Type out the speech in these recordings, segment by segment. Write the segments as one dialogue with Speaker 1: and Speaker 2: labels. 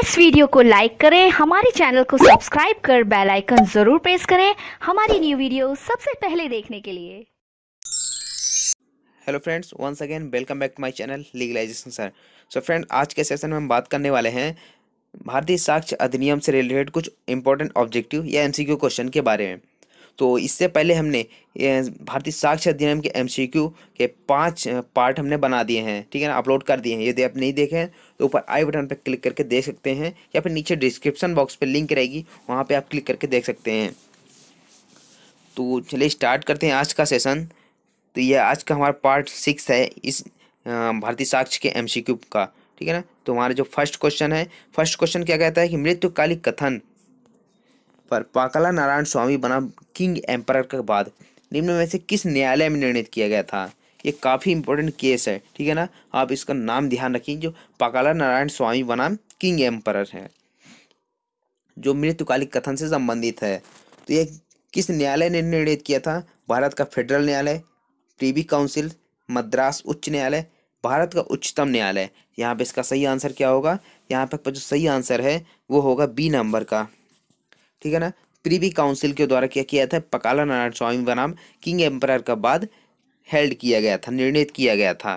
Speaker 1: इस वीडियो को लाइक करें हमारे चैनल को सब्सक्राइब कर बेल आइकन जरूर प्रेस करें हमारी न्यू वीडियो सबसे पहले देखने के लिए hello friends once again welcome back to my channel legalisation sir so friend आज के सेशन में हम बात करने वाले हैं भारतीय साक्ष्य अधिनियम से रिलेटेड कुछ इंपॉर्टेंट ऑब्जेक्टिव या एमसीक्यू क्वेश्चन के बारे में तो इससे पहले हमने भारतीय साक्षर अधिनियम के एमसीक्यू के पांच पार्ट हमने बना दिए हैं ठीक है ना अपलोड कर दिए हैं यदि आप नहीं देखें तो ऊपर आई बटन पर क्लिक करके देख सकते हैं या फिर नीचे डिस्क्रिप्शन बॉक्स पर लिंक रहेगी वहाँ पर आप क्लिक करके देख सकते हैं तो चलिए स्टार्ट करते हैं आज का सेसन तो यह आज का हमारा पार्ट सिक्स है इस भारतीय साक्ष्य के एमसीक्यू का ठीक है ना तो हमारा जो फर्स्ट क्वेश्चन है फर्स्ट क्वेश्चन क्या कहता है कि मृत्युकालिक कथन पर पाकला नारायण स्वामी बनाम किंग एम्पर के बाद निम्न में से किस न्यायालय में निर्णित किया गया था ये काफ़ी इंपॉर्टेंट केस है ठीक है ना आप इसका नाम ध्यान रखिए जो पाकला नारायण स्वामी बनाम किंग एम्पर है जो मृत्युकालिक कथन से संबंधित है तो ये किस न्यायालय ने निर्णित किया था भारत का फेडरल न्यायालय प्रीवी काउंसिल मद्रास उच्च न्यायालय भारत का उच्चतम न्यायालय यहाँ पे इसका सही आंसर क्या होगा यहाँ पे जो सही आंसर है वो होगा बी नंबर का ठीक है ना प्रीवी काउंसिल के द्वारा क्या किया था पकाला नारायण स्वामी बनाम किंग एम्पायर का बाद हेल्ड किया गया था निर्णित किया गया था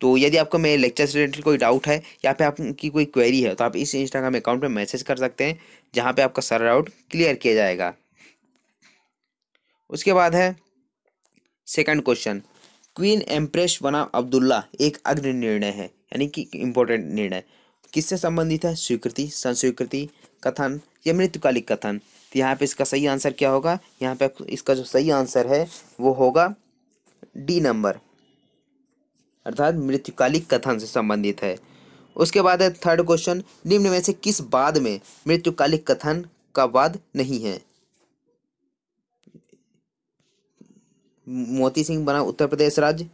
Speaker 1: तो यदि आपको मेरे लेक्चर से रिलेटेड कोई डाउट है या फिर आपकी कोई क्वेरी है तो आप इस इंस्टाग्राम अकाउंट में मैसेज कर सकते हैं जहाँ पे आपका सारा डाउट क्लियर किया जाएगा उसके बाद है सेकंड क्वेश्चन क्वीन एम्प्रेस बनाम अब्दुल्ला एक अग्नि निर्णय है यानी कि इम्पोर्टेंट निर्णय किससे संबंधित है स्वीकृति संस्वीकृति कथन या मृत्युकालिक कथन तो यहाँ पे इसका सही आंसर क्या होगा यहाँ पे इसका जो सही आंसर है वो होगा डी नंबर अर्थात मृत्युकालिक कथन से संबंधित है उसके बाद है थर्ड क्वेश्चन निम्न में से किस बाद में मृत्युकालिक कथन का वाद नहीं है मोती सिंह बना उत्तर प्रदेश राज्य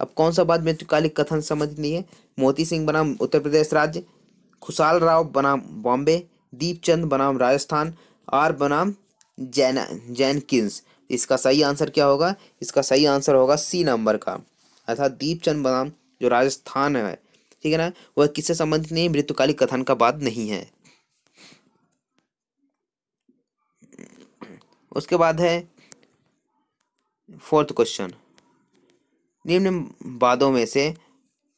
Speaker 1: अब कौन सा बाद मृत्युकालिक कथन संबंधित नहीं है मोती सिंह बना उत्तर प्रदेश राज्य खुशाल राव बना बॉम्बे दीपचंद बनाम राजस्थान आर बनाम जैन जैनकिंस इसका सही आंसर क्या होगा इसका सही आंसर होगा सी नंबर का अर्थात दीपचंद बनाम जो राजस्थान है ठीक है ना वह किससे संबंधित नहीं मृत्युकालिक कथन का बात नहीं है उसके बाद है फोर्थ क्वेश्चन निम्न वादों में से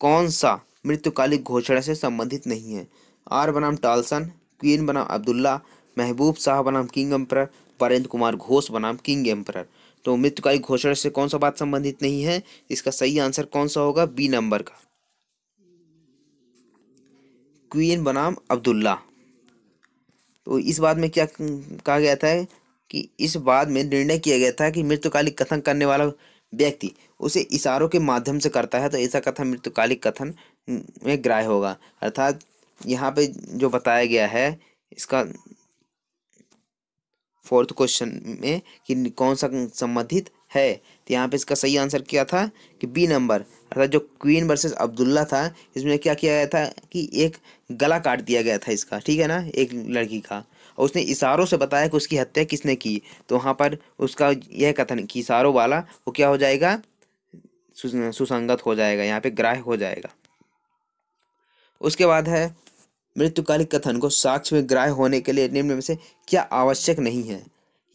Speaker 1: कौन सा मृत्युकालिक घोषणा से संबंधित नहीं है आर बनाम टालसन क्वीन बनाम अब्दुल्ला महबूब शाह बनाम किंग एम्पर वरेंद्र कुमार घोष बनाम किंग एम्पर तो का घोषणा से कौन सा बात संबंधित नहीं है इसका सही आंसर कौन सा होगा बी नंबर का क्वीन बनाम अब्दुल्ला तो इस बात में क्या कहा गया था कि इस बात में निर्णय किया गया था कि मृत्युकालिक कथन करने वाला व्यक्ति उसे इशारों के माध्यम से करता है तो ऐसा कथन मृत्युकालिक कथन में ग्राह्य होगा अर्थात यहाँ पे जो बताया गया है इसका फोर्थ क्वेश्चन में कि कौन सा संबंधित है तो यहाँ पे इसका सही आंसर क्या था कि बी नंबर अर्थात जो क्वीन वर्सेस अब्दुल्ला था इसमें क्या किया गया था कि एक गला काट दिया गया था इसका ठीक है ना एक लड़की का और उसने इशारों से बताया कि उसकी हत्या किसने की तो वहाँ पर उसका यह कथन कि इशारों वाला वो क्या हो जाएगा सुसंगत हो जाएगा यहाँ पे ग्राह्य हो जाएगा उसके बाद है मृत्युकालिक कथन को साक्ष्य में ग्राह्य होने के लिए निम्न में से क्या आवश्यक नहीं है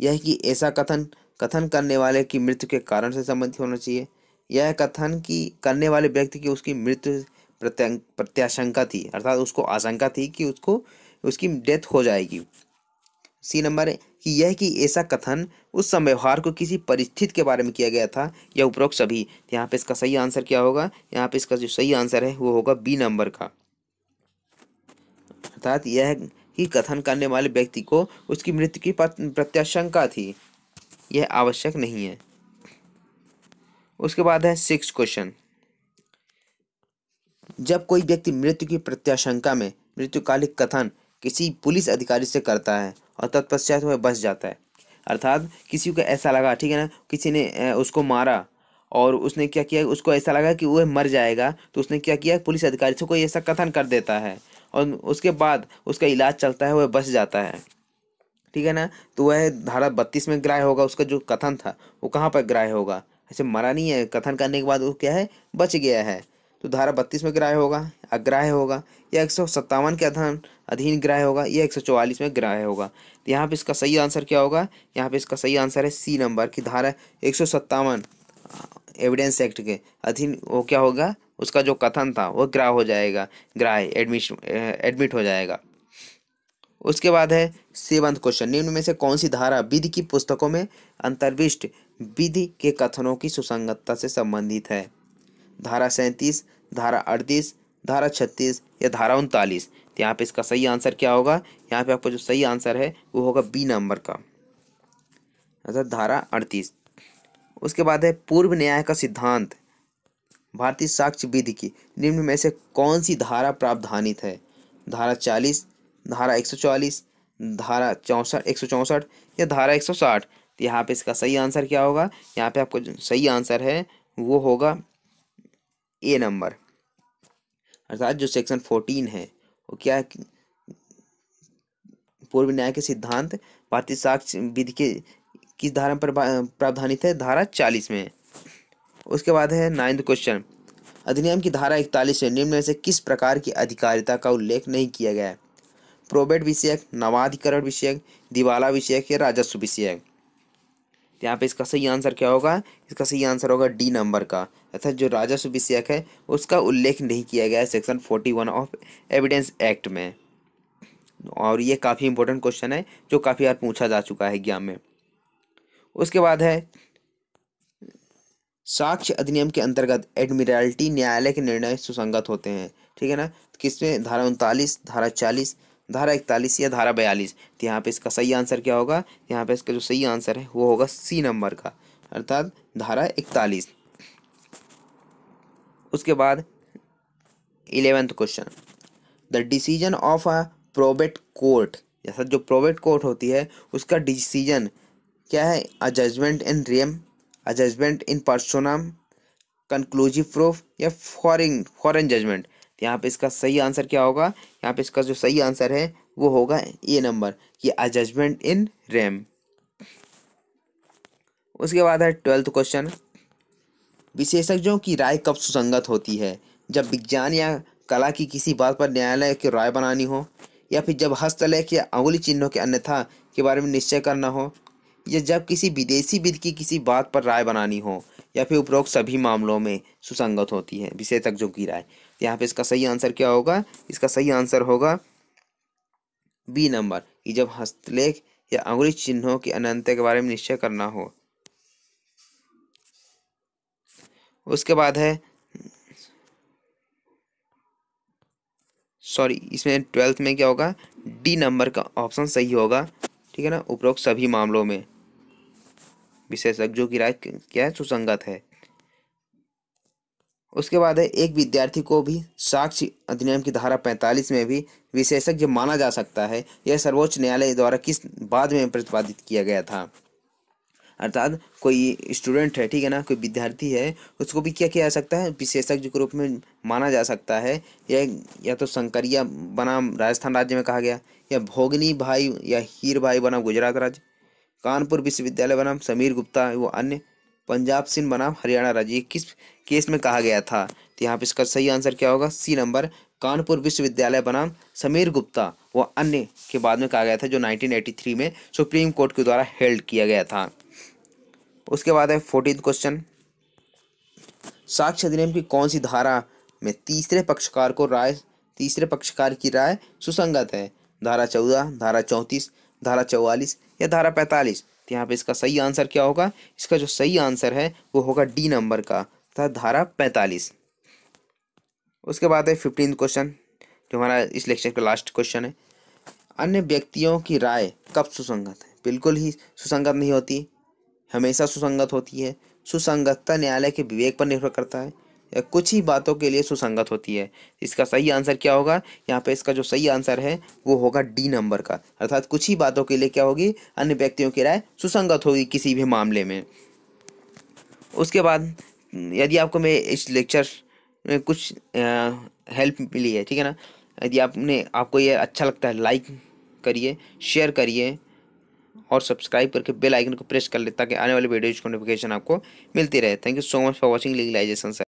Speaker 1: यह कि ऐसा कथन कथन करने वाले की मृत्यु के कारण से संबंधित होना चाहिए यह कथन की करने वाले व्यक्ति की उसकी मृत्यु प्रत्याशंका थी अर्थात उसको आशंका थी कि उसको उसकी डेथ हो जाएगी सी नंबर कि यह कि ऐसा कथन उस व्यवहार को किसी परिस्थिति के बारे में किया गया था या उपरोक्त सभी यहाँ पे इसका सही आंसर क्या होगा यहाँ पे इसका जो सही आंसर है वो होगा बी नंबर का अर्थात यह ही कथन करने वाले व्यक्ति को उसकी मृत्यु की प्रत्याशंका थी यह आवश्यक नहीं है उसके बाद है सिक्स क्वेश्चन जब कोई व्यक्ति मृत्यु की प्रत्याशंका में मृत्युकालिक कथन किसी पुलिस अधिकारी से करता है और तत्पश्चात वह बस जाता है अर्थात किसी को ऐसा लगा ठीक है ना किसी ने उसको मारा और उसने क्या किया उसको ऐसा लगा कि वह मर जाएगा तो उसने क्या किया पुलिस अधिकारी से कोई ऐसा कथन कर देता है और उसके बाद उसका इलाज चलता है वह बच जाता है ठीक है ना तो वह धारा बत्तीस में ग्राह्य होगा उसका जो कथन था वो कहाँ पर ग्राह्य होगा ऐसे अच्छा, मरा नहीं है कथन करने के बाद वो क्या है बच गया है तो धारा बत्तीस में ग्राह्य होगा अग्राह्य होगा या एक सौ सत्तावन के अधीन अधीन ग्राह्य होगा या एक सौ चौवालीस में ग्राह्य होगा तो यहाँ पे इसका सही आंसर क्या होगा यहाँ पे इसका सही आंसर है सी नंबर की धारा एक सौ सत्तावन एविडेंस एक्ट के अधीन वो क्या होगा उसका जो कथन था वह ग्राह हो जाएगा ग्राह एडमिश एडमिट हो जाएगा उसके बाद है सेवंथ क्वेश्चन निम्न में से कौन सी धारा विधि की पुस्तकों में अंतर्विष्ट विधि के कथनों की सुसंगतता से संबंधित है धारा सैंतीस धारा अड़तीस धारा छत्तीस या धारा उनतालीस तो यहाँ पे इसका सही आंसर क्या होगा यहाँ पे आपको जो सही आंसर है वो होगा बी नंबर का अर्थात धारा अड़तीस उसके बाद है पूर्व न्याय का सिद्धांत भारतीय साक्ष्य विधि की निम्न में से कौन सी धारा प्रावधानित है धारा चालीस धारा एक सौ चालीस धारा चौंसठ एक सौ चौंसठ या धारा एक सौ साठ तो यहाँ पे इसका सही आंसर क्या होगा यहाँ पे आपको सही आंसर है वो होगा ए नंबर अर्थात जो सेक्शन फोर्टीन है वो क्या पूर्व न्याय के सिद्धांत भारतीय साक्ष्य विधि के किस धारा पर प्रावधानित है धारा चालीस में उसके बाद है नाइन्थ क्वेश्चन अधिनियम की धारा इकतालीस में निम्न से किस प्रकार की अधिकारिता का उल्लेख नहीं किया गया है प्रोबेट विषयक नवाधिकरण विषयक दिवाला विषयक या राजस्व विषयक यहाँ पे इसका सही आंसर क्या होगा इसका सही आंसर होगा डी नंबर का अर्थात जो राजस्व विषयक है उसका उल्लेख नहीं किया गया है section forty one of evidence act में और ये काफ़ी इंपॉर्टेंट क्वेश्चन है जो काफ़ी बार पूछा जा चुका है एग्जाम में उसके बाद है साक्ष्य अधिनियम के अंतर्गत एडमिरल्टी न्यायालय के निर्णय सुसंगत होते हैं ठीक है ना तो किसमें धारा उनतालीस धारा चालीस धारा इकतालीस या धारा बयालीस तो यहाँ पे इसका सही आंसर क्या होगा यहाँ पे इसका जो सही आंसर है वो होगा सी नंबर का अर्थात धारा इकतालीस उसके बाद eleventh question the decision of a probate court जैसा जो प्रोबेट कोर्ट होती है उसका डिसीजन क्या है a judgment in rem a in in conclusive proof या फॉरिन फॉरन जजमेंट यहाँ पे इसका सही आंसर क्या होगा यहाँ पे इसका जो सही आंसर है वो होगा ए नंबर कि अ जजमेंट इन रैम उसके बाद है ट्वेल्थ क्वेश्चन विशेषज्ञों की राय कब सुसंगत होती है जब विज्ञान या कला की किसी बात पर न्यायालय की राय बनानी हो या फिर जब हस्तलेख या अंगुली चिन्हों के अन्यथा के बारे में निश्चय करना हो या जब किसी विदेशी विद की किसी बात पर राय बनानी हो या फिर उपरोक्त सभी मामलों में सुसंगत होती है विशेषज्ञों की राय तो यहाँ पे इसका सही आंसर क्या होगा इसका सही आंसर होगा बी नंबर कि जब हस्तलेख या अंग्रेज चिन्हों के अनंत के बारे में निश्चय करना हो उसके बाद है सॉरी इसमें ट्वेल्थ में क्या होगा डी नंबर का ऑप्शन सही होगा ठीक है ना उपरोक्त सभी मामलों में विशेषज्ञों की राय क्या है सुसंगत है उसके बाद है एक विद्यार्थी को भी साक्ष्य अधिनियम की धारा 45 में भी विशेषज्ञ माना जा सकता है यह सर्वोच्च न्यायालय द्वारा किस बाद में प्रतिपादित किया गया था अर्थात कोई स्टूडेंट है ठीक है ना कोई विद्यार्थी है उसको भी क्या किया जा सकता है विशेषज्ञ के रूप में माना जा सकता है या या तो शंकरिया बनाम राजस्थान राज्य में कहा गया या भोगनी भाई या हीर भाई बनाम गुजरात राज्य कानपुर विश्वविद्यालय बनाम समीर गुप्ता व अन्य पंजाब सिंह बनाम हरियाणा राज्य किस केस में कहा गया था तो यहाँ पे इसका सही आंसर क्या होगा सी नंबर कानपुर विश्वविद्यालय बनाम समीर गुप्ता व अन्य के बाद में कहा गया था जो 1983 में सुप्रीम कोर्ट के द्वारा हेल्ड किया गया था उसके बाद है फोर्टीन क्वेश्चन साक्ष्य अधिनियम की कौन सी धारा में तीसरे पक्षकार को राय तीसरे पक्षकार की राय सुसंगत है धारा चौदह धारा चौंतीस धारा चौवालीस या धारा पैंतालीस तो यहाँ पे इसका सही आंसर क्या होगा इसका जो सही आंसर है वो होगा डी नंबर का तथा धारा पैंतालीस उसके बाद है फिफ्टीन क्वेश्चन जो हमारा इस लेक्चर का लास्ट क्वेश्चन है अन्य व्यक्तियों की राय कब सुसंगत है बिल्कुल ही सुसंगत नहीं होती हमेशा सुसंगत होती है सुसंगतता न्यायालय के विवेक पर निर्भर करता है कुछ ही बातों के लिए सुसंगत होती है इसका सही आंसर क्या होगा यहाँ पे इसका जो सही आंसर है वो होगा डी नंबर का अर्थात कुछ ही बातों के लिए क्या होगी अन्य व्यक्तियों की राय सुसंगत होगी किसी भी मामले में उसके बाद यदि आपको मैं इस लेक्चर में कुछ हेल्प मिली है ठीक है ना यदि आपने आपको ये अच्छा लगता है लाइक करिए शेयर करिए और सब्सक्राइब करके बेल आइकन को प्रेस कर ले ताकि आने वाले वीडियोज़ को नोटिफिकेशन आपको मिलती रहे thank you so much for watching legalisation sir